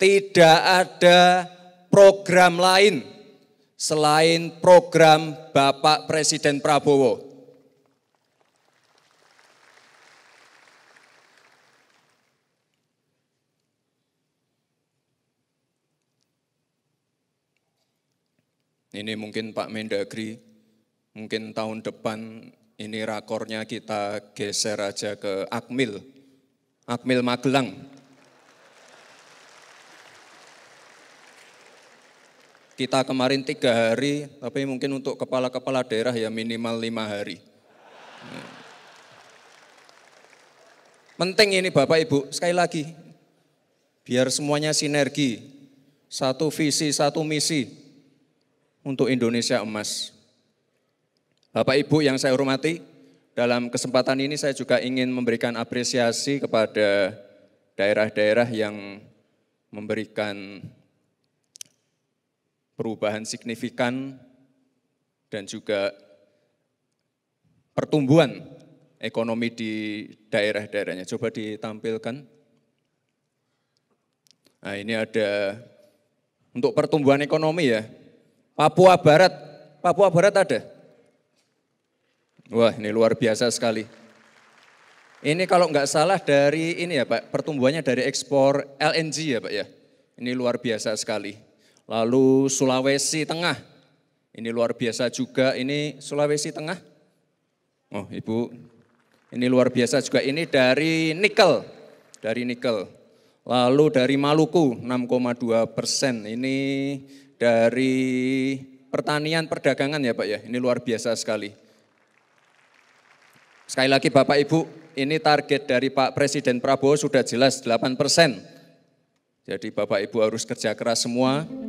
Tidak ada program lain selain program Bapak Presiden Prabowo. Ini mungkin Pak Mendagri, mungkin tahun depan ini rakornya kita geser aja ke Akmil, Akmil Magelang. kita kemarin tiga hari, tapi mungkin untuk kepala-kepala daerah ya minimal lima hari. Hmm. Penting ini Bapak Ibu, sekali lagi. Biar semuanya sinergi. Satu visi, satu misi untuk Indonesia emas. Bapak Ibu yang saya hormati, dalam kesempatan ini saya juga ingin memberikan apresiasi kepada daerah-daerah yang memberikan perubahan signifikan dan juga pertumbuhan ekonomi di daerah-daerahnya. Coba ditampilkan. Nah ini ada untuk pertumbuhan ekonomi ya. Papua Barat, Papua Barat ada? Wah ini luar biasa sekali. Ini kalau nggak salah dari ini ya Pak, pertumbuhannya dari ekspor LNG ya Pak ya. Ini luar biasa sekali. Lalu Sulawesi Tengah, ini luar biasa juga, ini Sulawesi Tengah. Oh Ibu, ini luar biasa juga, ini dari nikel, dari nikel. Lalu dari Maluku 6,2 persen, ini dari pertanian perdagangan ya Pak ya, ini luar biasa sekali. Sekali lagi Bapak Ibu, ini target dari Pak Presiden Prabowo sudah jelas 8 persen. Jadi Bapak Ibu harus kerja keras semua,